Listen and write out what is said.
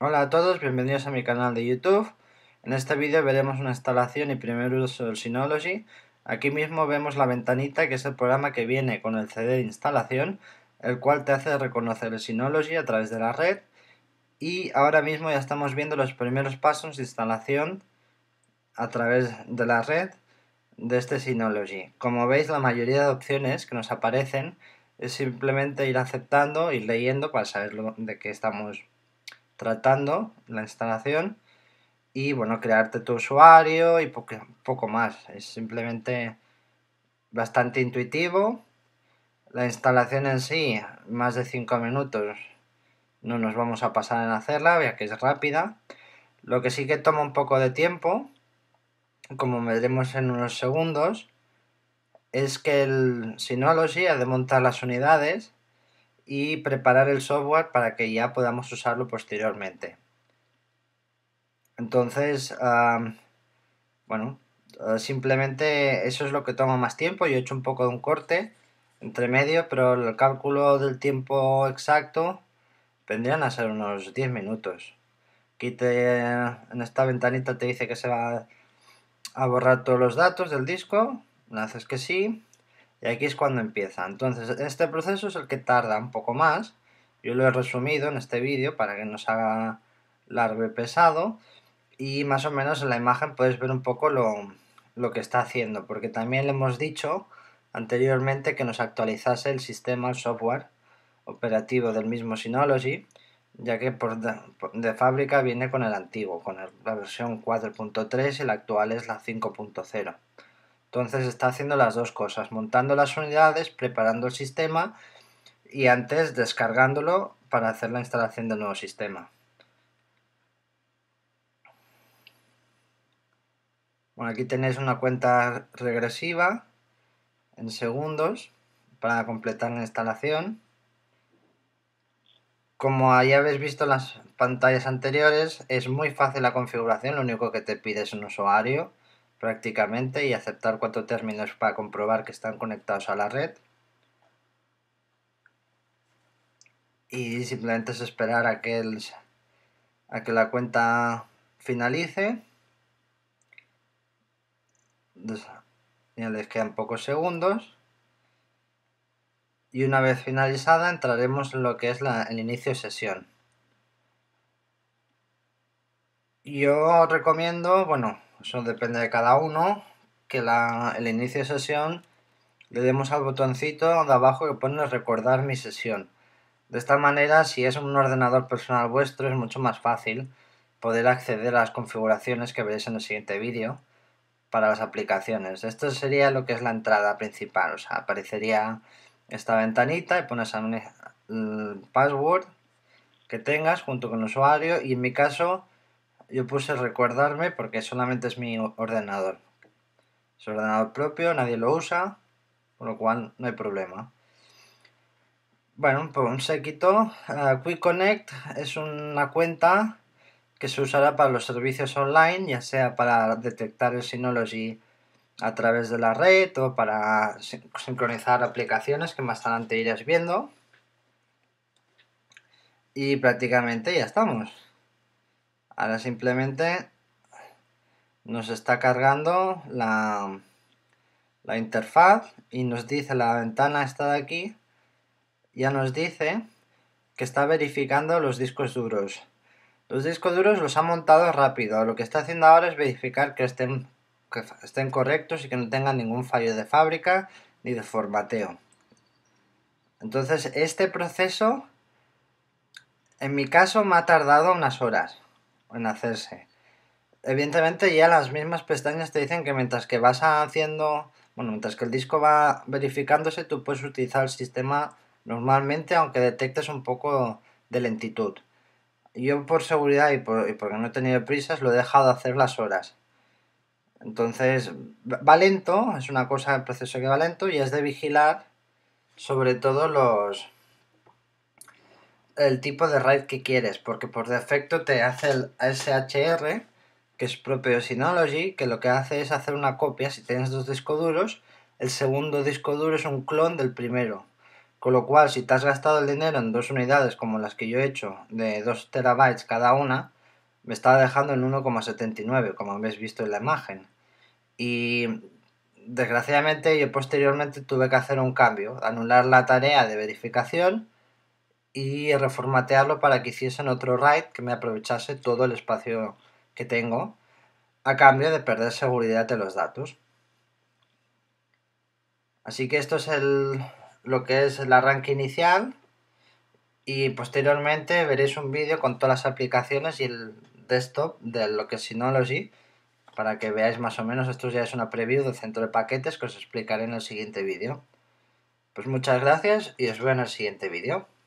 Hola a todos, bienvenidos a mi canal de YouTube. En este vídeo veremos una instalación y primer uso del Synology. Aquí mismo vemos la ventanita que es el programa que viene con el CD de instalación, el cual te hace reconocer el Synology a través de la red. Y ahora mismo ya estamos viendo los primeros pasos de instalación a través de la red de este Synology. Como veis la mayoría de opciones que nos aparecen es simplemente ir aceptando y leyendo para saber de qué estamos tratando la instalación y bueno, crearte tu usuario y poco, más. Es simplemente bastante intuitivo. La instalación en sí, más de 5 minutos, no nos vamos a pasar en hacerla, ya que es rápida. Lo que sí que toma un poco de tiempo, como veremos en unos segundos, es que el Synology ha de montar las unidades y preparar el software para que ya podamos usarlo posteriormente. Entonces, bueno, ah, simplemente eso es lo que toma más tiempo. Yo he hecho un poco de un corte entre medio, pero el cálculo del tiempo exacto vendrían a ser unos 10 minutos. Aquí en esta ventanita te dice que se va a borrar todos los datos del disco. haces que sí y aquí es cuando empieza. Entonces, este proceso es el que tarda un poco más. Yo lo he resumido en este vídeo para que no se haga largo y pesado. Y más o menos en la imagen puedes ver un poco lo, que está haciendo, porque también le hemos dicho anteriormente que nos actualizase el sistema, el software operativo del mismo Synology, ya que por de, fábrica viene con el antiguo, con la versión 4.3 y la actual es la 5.0. Entonces está haciendo las dos cosas, montando las unidades, preparando el sistema y antes descargándolo para hacer la instalación del nuevo sistema. Bueno, aquí tenéis una cuenta regresiva en segundos para completar la instalación. Como ya habéis visto en las pantallas anteriores, es muy fácil la configuración, lo único que te pide es un usuario prácticamente y aceptar cuatro términos para comprobar que están conectados a la red. Y simplemente es esperar a que, a que la cuenta finalice. Ya les quedan pocos segundos. Y una vez finalizada entraremos en lo que es la, el inicio de sesión. Yo recomiendo, bueno, eso depende de cada uno, que el inicio de sesión le demos al botoncito de abajo que pone recordar mi sesión. De esta manera, si es un ordenador personal vuestro, es mucho más fácil poder acceder a las configuraciones que veréis en el siguiente vídeo para las aplicaciones. Esto sería lo que es la entrada principal, o sea, aparecería esta ventanita y pones el password que tengas junto con el usuario y en mi caso yo puse recordarme porque solamente es mi ordenador. Es ordenador propio, nadie lo usa, con lo cual no hay problema. Bueno, pues un quitó. Eh, Quick Connect es una cuenta que se usará para los servicios online, ya sea para detectar el Synology a través de la red o para sincronizar aplicaciones que más adelante irás viendo. Y prácticamente ya estamos. Ahora simplemente nos está cargando la, interfaz y nos dice la ventana está de aquí, ya nos dice que está verificando los discos duros. Los discos duros los ha montado rápido, lo que está haciendo ahora es verificar que estén, que estén correctos y que no tengan ningún fallo de fábrica ni de formateo. Entonces este proceso, en mi caso, me ha tardado unas horas en hacerse. Evidentemente ya las mismas pestañas te dicen que mientras que vas haciendo, bueno, mientras que el disco va verificándose, tú puedes utilizar el sistema normalmente, aunque detectes un poco de lentitud. Yo por seguridad y, porque no he tenido prisas, lo he dejado hacer las horas. Entonces, va lento, es una cosa, del proceso que va lento y es de vigilar sobre todo los, el tipo de RAID que quieres, porque por defecto te hace el SHR, que es propio Synology, que lo que hace es hacer una copia, si tienes dos discos duros, el segundo disco duro es un clon del primero. Con lo cual, si te has gastado el dinero en dos unidades como las que yo he hecho, de 2 terabytes cada una, me estaba dejando en 1,79, como habéis visto en la imagen. Y desgraciadamente yo posteriormente tuve que hacer un cambio, anular la tarea de verificación y reformatearlo para que hiciesen otro write que me aprovechase todo el espacio que tengo a cambio de perder seguridad de los datos. Así que esto es el, lo que es el arranque inicial y posteriormente veréis un vídeo con todas las aplicaciones y el desktop de lo que es Synology para que veáis más o menos, esto ya es una preview del centro de paquetes que os explicaré en el siguiente vídeo. Pues muchas gracias y os veo en el siguiente vídeo.